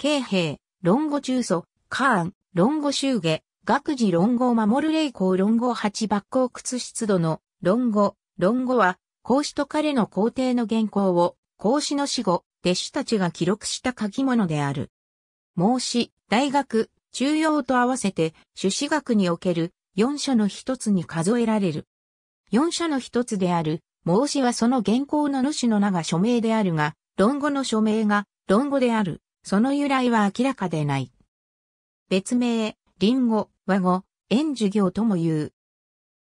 京兵、論語中祖、カーン、論語修下、学児論語守る霊光論語八抜光屈出土の論語、論語は、孔子と彼の皇帝の原稿を、孔子の死後、弟子たちが記録した書き物である。孟子、大学、中央と合わせて、朱子学における四書の一つに数えられる。四書の一つである、孟子はその原稿の主の名が署名であるが、論語の署名が論語である。その由来は明らかでない。別名、リンゴ、和語、円授業とも言う。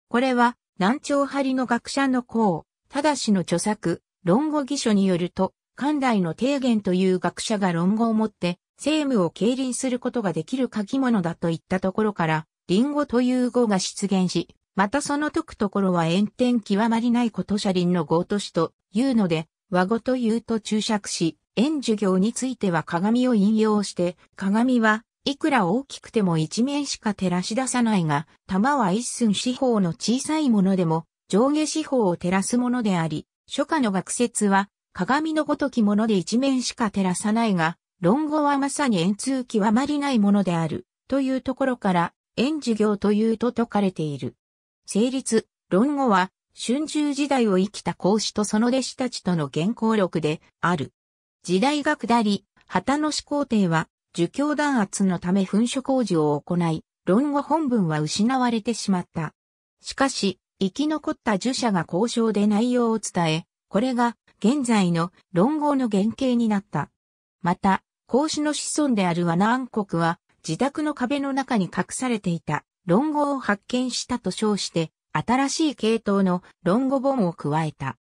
これは、南朝張の学者の孔、たしの著作、論語義書によると、関代の提言という学者が論語をもって、政務を経輪することができる書き物だといったところから、リンゴという語が出現し、またその解くところは炎天極まりないこと車輪の語としというので、和語というと注釈し、円授業については鏡を引用して、鏡はいくら大きくても一面しか照らし出さないが、玉は一寸四方の小さいものでも、上下四方を照らすものであり、初夏の学説は、鏡のごときもので一面しか照らさないが、論語はまさに円通極まりないものである、というところから、円授業というと説かれている。成立、論語は、春秋時代を生きた孔子とその弟子たちとの原稿録である。時代が下り、旗の始皇帝は、儒教弾圧のため噴書工事を行い、論語本文は失われてしまった。しかし、生き残った儒者が交渉で内容を伝え、これが現在の論語の原型になった。また、孔子の子孫である罠暗国は、自宅の壁の中に隠されていた論語を発見したと称して、新しい系統の論語本を加えた。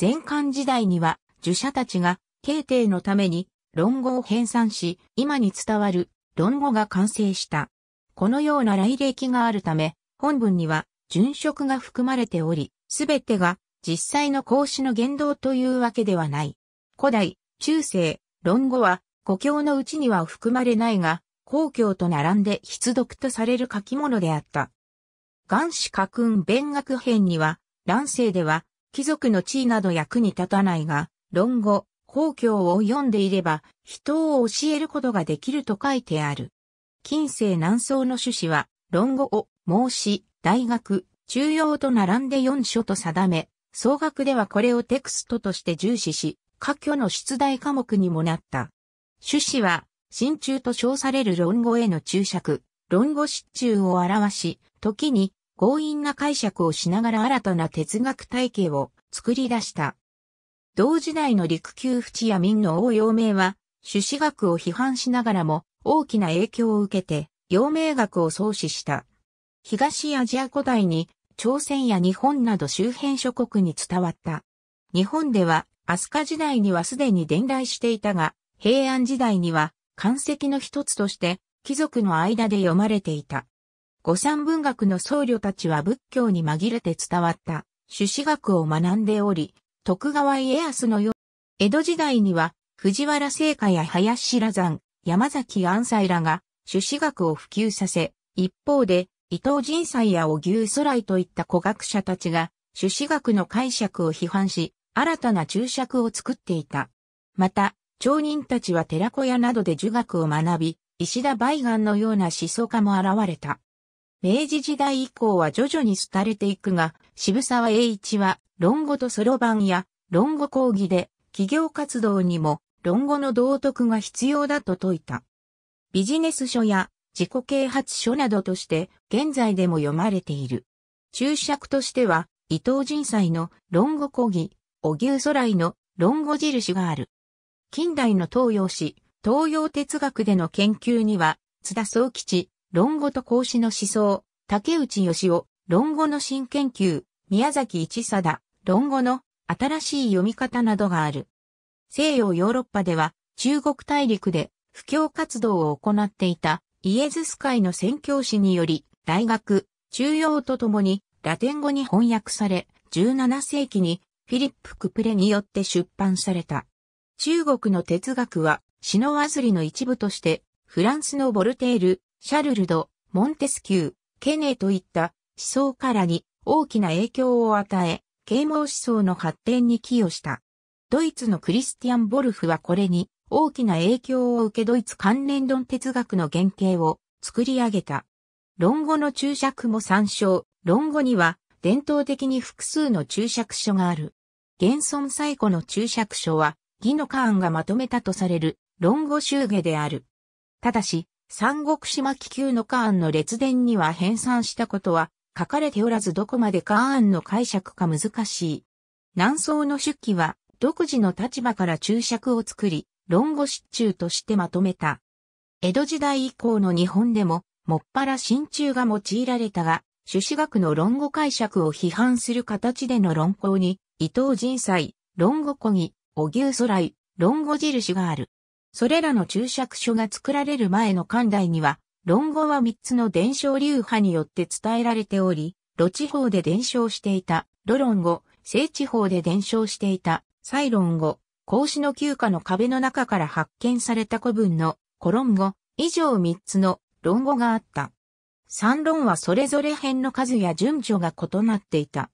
前漢時代には、儒者たちが慶帝のために論語を編纂し、今に伝わる論語が完成した。このような来歴があるため、本文には殉職が含まれており、すべてが実際の孔子の言動というわけではない。古代、中世、論語は、故郷のうちには含まれないが、公共と並んで必読とされる書き物であった。元子家訓弁学編には、乱世では、貴族の地位など役に立たないが、論語、公共を読んでいれば、人を教えることができると書いてある。近世南宋の趣旨は、論語を、孟子、大学、中庸と並んで4書と定め、総学ではこれをテクストとして重視し、科挙の出題科目にもなった。趣旨は、真中と称される論語への注釈、論語失中を表し、時に強引な解釈をしながら新たな哲学体系を作り出した。同時代の陸球淵や民の王陽明は、朱子学を批判しながらも大きな影響を受けて、陽明学を創始した。東アジア古代に朝鮮や日本など周辺諸国に伝わった。日本では、飛鳥時代にはすでに伝来していたが、平安時代には、漢石の一つとして、貴族の間で読まれていた。五三文学の僧侶たちは仏教に紛れて伝わった、朱子学を学んでおり、徳川家康のよう、江戸時代には藤原聖火や林羅山、山崎安西らが朱子学を普及させ、一方で伊藤仁斎や小牛空来といった古学者たちが朱子学の解釈を批判し、新たな注釈を作っていた。また、町人たちは寺子屋などで儒学を学び、石田梅岩のような思想家も現れた。明治時代以降は徐々に廃れていくが、渋沢栄一は論語とそろばんや論語講義で企業活動にも論語の道徳が必要だと説いた。ビジネス書や自己啓発書などとして現在でも読まれている。注釈としては伊藤仁斎の論語講義、小牛空来の論語印がある。近代の東洋史、東洋哲学での研究には津田総吉、論語と孔子の思想、竹内義夫、論語の新研究、宮崎一貞、論語の新しい読み方などがある。西洋ヨーロッパでは中国大陸で布教活動を行っていたイエズス会の宣教師により大学、中央とともにラテン語に翻訳され17世紀にフィリップ・クプレによって出版された。中国の哲学は詩のわずりの一部としてフランスのボルテール、シャルルド、モンテスキュー、ケネといった思想からに大きな影響を与え、啓蒙思想の発展に寄与した。ドイツのクリスティアン・ボルフはこれに大きな影響を受けドイツ関連論哲学の原型を作り上げた。論語の注釈も参照。論語には伝統的に複数の注釈書がある。現存最古の注釈書は、義のカーンがまとめたとされる論語集下である。ただし、三国島気球のカーンの列伝には編纂したことは書かれておらずどこまでカーンの解釈か難しい。南宋の出記は独自の立場から注釈を作り、論語失中としてまとめた。江戸時代以降の日本でも、もっぱら真鍮が用いられたが、朱子学の論語解釈を批判する形での論考に、伊藤仁斎、論語古儀、小牛空来、論語印がある。それらの注釈書が作られる前の寛大には、論語は3つの伝承流派によって伝えられており、露地方で伝承していた、露論語、聖地方で伝承していた、西論語、孔子の旧家の壁の中から発見された古文の、コロン語、以上3つの論語があった。三論はそれぞれ辺の数や順序が異なっていた。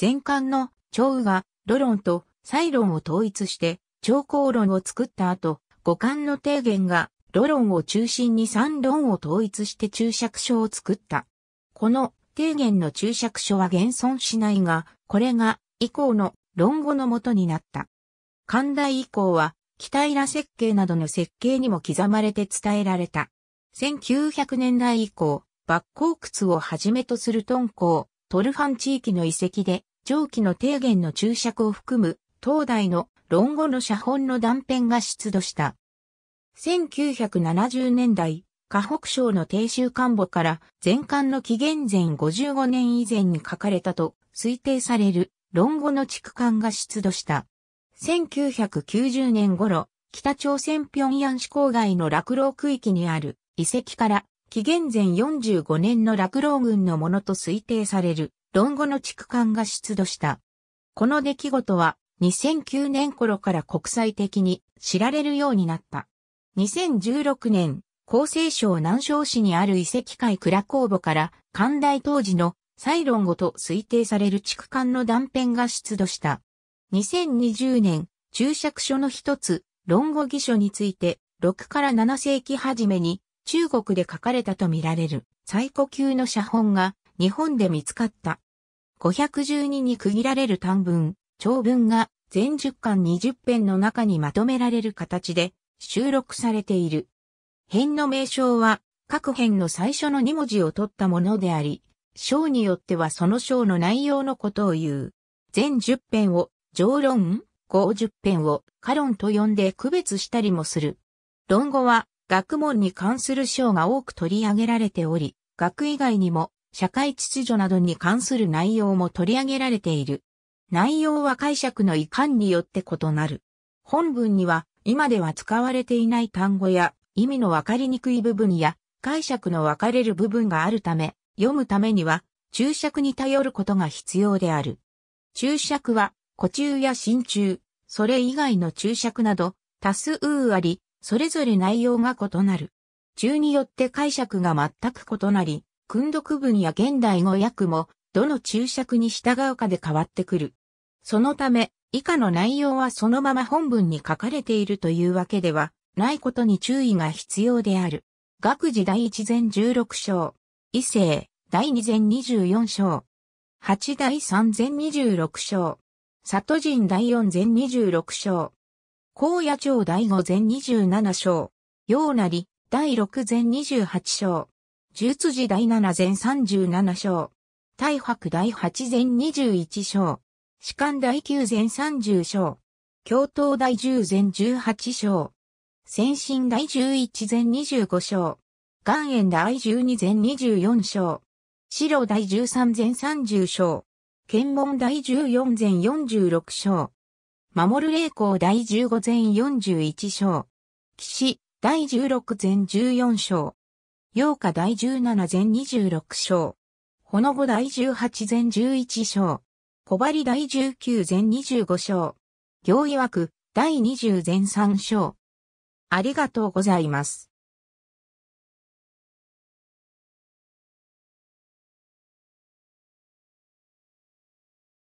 前巻の、長羽が、露論と、西論を統一して、長考論を作った後、五感の提言が、ロ論を中心に三論を統一して注釈書を作った。この提言の注釈書は現存しないが、これが以降の論語のもとになった。寛大以降は、北平設計などの設計にも刻まれて伝えられた。1900年代以降、抜光窟をはじめとする敦煌、トルファン地域の遺跡で、上記の提言の注釈を含む、東大の論語の写本の断片が出土した。1970年代、河北省の定州官墓から全館の紀元前55年以前に書かれたと推定される論語の畜館が出土した。1990年頃、北朝鮮平壌市郊外の落老区域にある遺跡から紀元前45年の落老軍のものと推定される論語の畜館が出土した。この出来事は2009年頃から国際的に知られるようになった。2016年、厚生省南昌市にある遺跡会倉公墓から寛大当時のサイロン語と推定される地区間の断片が出土した。2020年、注釈書の一つ、論語義書について、6から7世紀初めに中国で書かれたとみられる最古級の写本が日本で見つかった。512に区切られる短文、長文が全10巻20編の中にまとめられる形で収録されている。編の名称は各編の最初の2文字を取ったものであり、章によってはその章の内容のことを言う。全10編を上論、50編を下論と呼んで区別したりもする。論語は学問に関する章が多く取り上げられており、学以外にも社会秩序などに関する内容も取り上げられている。内容は解釈の遺憾によって異なる。本文には、今では使われていない単語や、意味のわかりにくい部分や、解釈の分かれる部分があるため、読むためには、注釈に頼ることが必要である。注釈は、古中や新中、それ以外の注釈など、多数あり、それぞれ内容が異なる。中によって解釈が全く異なり、訓読文や現代語訳も、どの注釈に従うかで変わってくる。そのため、以下の内容はそのまま本文に書かれているというわけではないことに注意が必要である。学時第一前16章。異性、第二前24章。八第三前26章。里人第四前26章。高野町第五前27章。陽なり、第六前28章。十辻第七前37章。大白第八前21章。士官第9前30章。教頭第10前18章。先進第11前25章。岩塩第12前24章。白第13前30章。検問第14前46章。守る栄光第15前41章。騎士第16前14章。陽花第17前26章。ほのご第18前11章。小針第19全25章。行曰く、第20全3章。ありがとうございます。